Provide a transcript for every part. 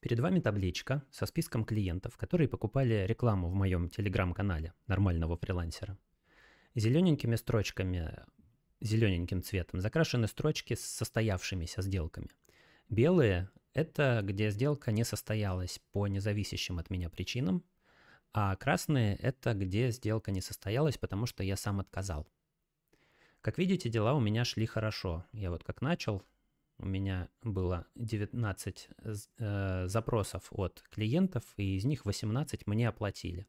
Перед вами табличка со списком клиентов, которые покупали рекламу в моем телеграм-канале нормального фрилансера. Зелененькими строчками, зелененьким цветом закрашены строчки с состоявшимися сделками. Белые – это где сделка не состоялась по независящим от меня причинам, а красные – это где сделка не состоялась, потому что я сам отказал. Как видите, дела у меня шли хорошо. Я вот как начал, у меня было 19 э, запросов от клиентов, и из них 18 мне оплатили.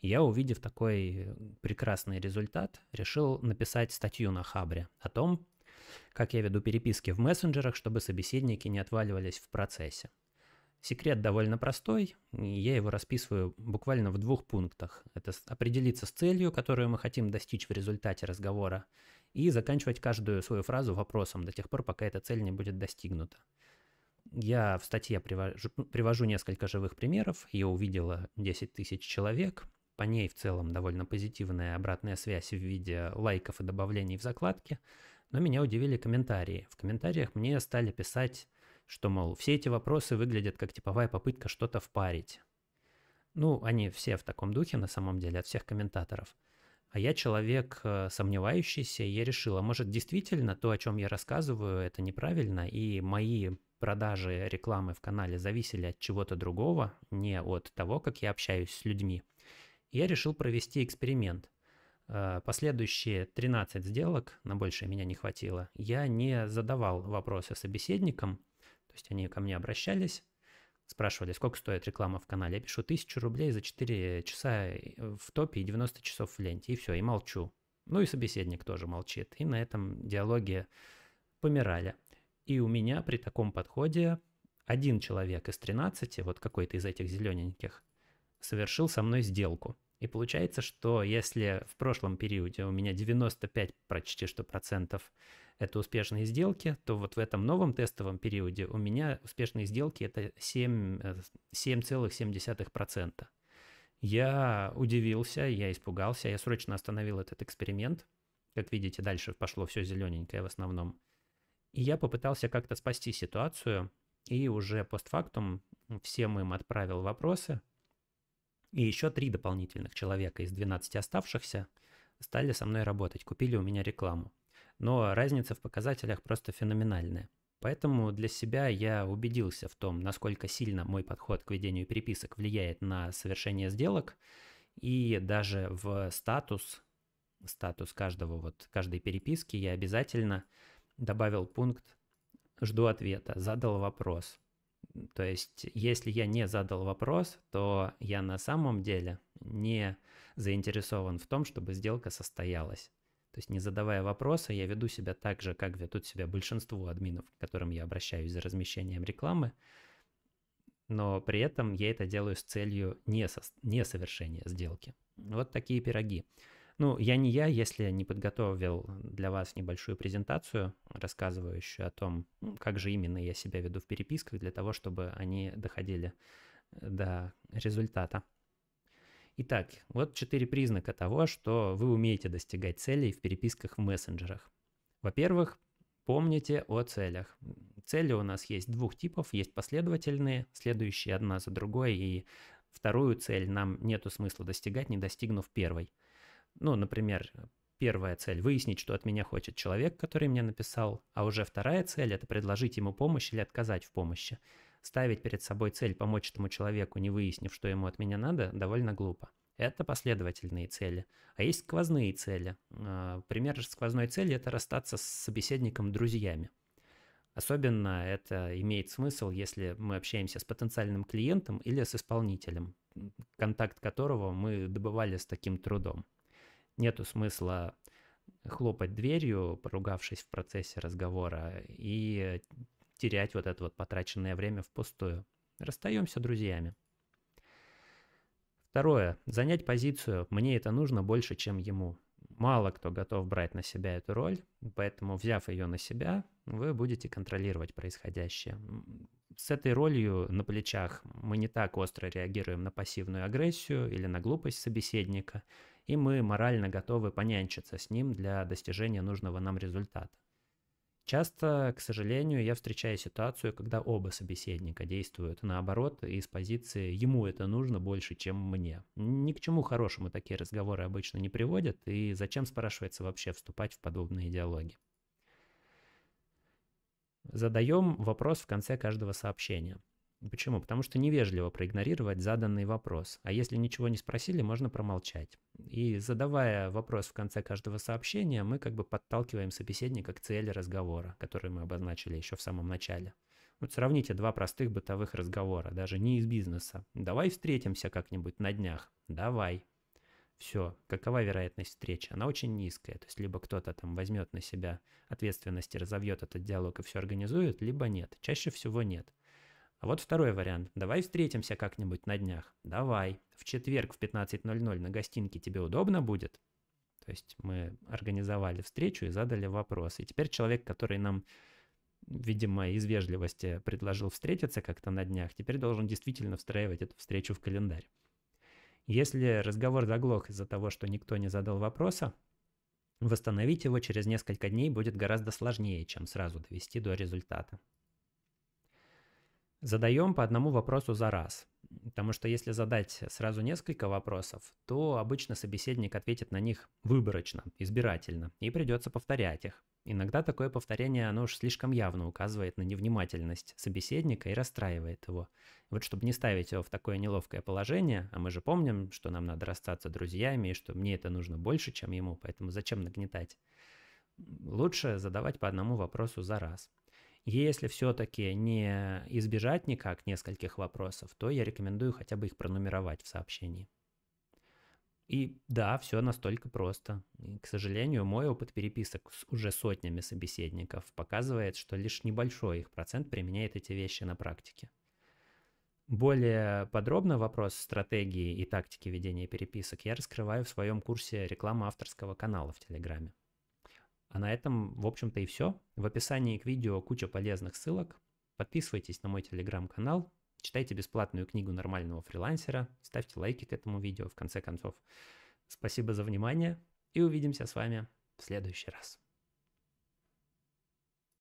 И я, увидев такой прекрасный результат, решил написать статью на Хабре о том, как я веду переписки в мессенджерах, чтобы собеседники не отваливались в процессе. Секрет довольно простой, я его расписываю буквально в двух пунктах. Это определиться с целью, которую мы хотим достичь в результате разговора, и заканчивать каждую свою фразу вопросом до тех пор, пока эта цель не будет достигнута. Я в статье привожу, привожу несколько живых примеров, Я увидела 10 тысяч человек, по ней в целом довольно позитивная обратная связь в виде лайков и добавлений в закладке, но меня удивили комментарии. В комментариях мне стали писать, что, мол, все эти вопросы выглядят как типовая попытка что-то впарить. Ну, они все в таком духе на самом деле от всех комментаторов – а я человек э, сомневающийся, и я решила, может, действительно то, о чем я рассказываю, это неправильно, и мои продажи рекламы в канале зависели от чего-то другого, не от того, как я общаюсь с людьми. И я решил провести эксперимент. Э, последующие 13 сделок, на больше меня не хватило, я не задавал вопросы собеседникам, то есть они ко мне обращались, спрашивали, сколько стоит реклама в канале. Я пишу 1000 рублей за 4 часа в топе и 90 часов в ленте, и все, и молчу. Ну и собеседник тоже молчит. И на этом диалоге помирали. И у меня при таком подходе один человек из 13, вот какой-то из этих зелененьких, совершил со мной сделку – и получается, что если в прошлом периоде у меня 95 почти что процентов это успешные сделки, то вот в этом новом тестовом периоде у меня успешные сделки это 7,7%. Э, я удивился, я испугался, я срочно остановил этот эксперимент. Как видите, дальше пошло все зелененькое в основном. И я попытался как-то спасти ситуацию, и уже постфактум всем им отправил вопросы, и еще три дополнительных человека из 12 оставшихся стали со мной работать, купили у меня рекламу. Но разница в показателях просто феноменальная. Поэтому для себя я убедился в том, насколько сильно мой подход к ведению переписок влияет на совершение сделок и даже в статус, статус каждого вот каждой переписки я обязательно добавил пункт «Жду ответа», задал вопрос – то есть, если я не задал вопрос, то я на самом деле не заинтересован в том, чтобы сделка состоялась. То есть, не задавая вопроса, я веду себя так же, как ведут себя большинство админов, к которым я обращаюсь за размещением рекламы, но при этом я это делаю с целью не со... совершения сделки. Вот такие пироги. Ну, я не я, если не подготовил для вас небольшую презентацию, рассказывающую о том, как же именно я себя веду в переписках, для того, чтобы они доходили э, до результата. Итак, вот четыре признака того, что вы умеете достигать целей в переписках в мессенджерах. Во-первых, помните о целях. Цели у нас есть двух типов, есть последовательные, следующие одна за другой, и вторую цель нам нету смысла достигать, не достигнув первой. Ну, например, первая цель – выяснить, что от меня хочет человек, который мне написал, а уже вторая цель – это предложить ему помощь или отказать в помощи. Ставить перед собой цель помочь этому человеку, не выяснив, что ему от меня надо, довольно глупо. Это последовательные цели. А есть сквозные цели. А, пример сквозной цели – это расстаться с собеседником друзьями. Особенно это имеет смысл, если мы общаемся с потенциальным клиентом или с исполнителем, контакт которого мы добывали с таким трудом нету смысла хлопать дверью, поругавшись в процессе разговора, и терять вот это вот потраченное время впустую. Расстаемся друзьями. Второе. Занять позицию «мне это нужно больше, чем ему». Мало кто готов брать на себя эту роль, поэтому, взяв ее на себя, вы будете контролировать происходящее с этой ролью на плечах мы не так остро реагируем на пассивную агрессию или на глупость собеседника, и мы морально готовы понянчиться с ним для достижения нужного нам результата. Часто, к сожалению, я встречаю ситуацию, когда оба собеседника действуют наоборот из позиции «ему это нужно больше, чем мне». Ни к чему хорошему такие разговоры обычно не приводят, и зачем, спрашивается, вообще вступать в подобные диалоги. Задаем вопрос в конце каждого сообщения. Почему? Потому что невежливо проигнорировать заданный вопрос. А если ничего не спросили, можно промолчать. И задавая вопрос в конце каждого сообщения, мы как бы подталкиваем собеседника к цели разговора, который мы обозначили еще в самом начале. Вот сравните два простых бытовых разговора, даже не из бизнеса. Давай встретимся как-нибудь на днях. Давай все, какова вероятность встречи? Она очень низкая, то есть либо кто-то там возьмет на себя ответственность и разовьет этот диалог и все организует, либо нет, чаще всего нет. А вот второй вариант. Давай встретимся как-нибудь на днях. Давай. В четверг в 15.00 на гостинке тебе удобно будет? То есть мы организовали встречу и задали вопрос. И теперь человек, который нам видимо, из вежливости предложил встретиться как-то на днях, теперь должен действительно встраивать эту встречу в календарь. Если разговор заглох из-за того, что никто не задал вопроса, восстановить его через несколько дней будет гораздо сложнее, чем сразу довести до результата. Задаем по одному вопросу за раз. Потому что если задать сразу несколько вопросов, то обычно собеседник ответит на них выборочно, избирательно, и придется повторять их. Иногда такое повторение, оно уж слишком явно указывает на невнимательность собеседника и расстраивает его. Вот чтобы не ставить его в такое неловкое положение, а мы же помним, что нам надо расстаться друзьями, и что мне это нужно больше, чем ему, поэтому зачем нагнетать? Лучше задавать по одному вопросу за раз. Если все-таки не избежать никак нескольких вопросов, то я рекомендую хотя бы их пронумеровать в сообщении. И да, все настолько просто. И, к сожалению, мой опыт переписок с уже сотнями собеседников показывает, что лишь небольшой их процент применяет эти вещи на практике. Более подробно вопрос стратегии и тактики ведения переписок я раскрываю в своем курсе реклама авторского канала в Телеграме. А на этом, в общем-то, и все. В описании к видео куча полезных ссылок. Подписывайтесь на мой телеграм-канал, читайте бесплатную книгу нормального фрилансера, ставьте лайки к этому видео, в конце концов. Спасибо за внимание и увидимся с вами в следующий раз.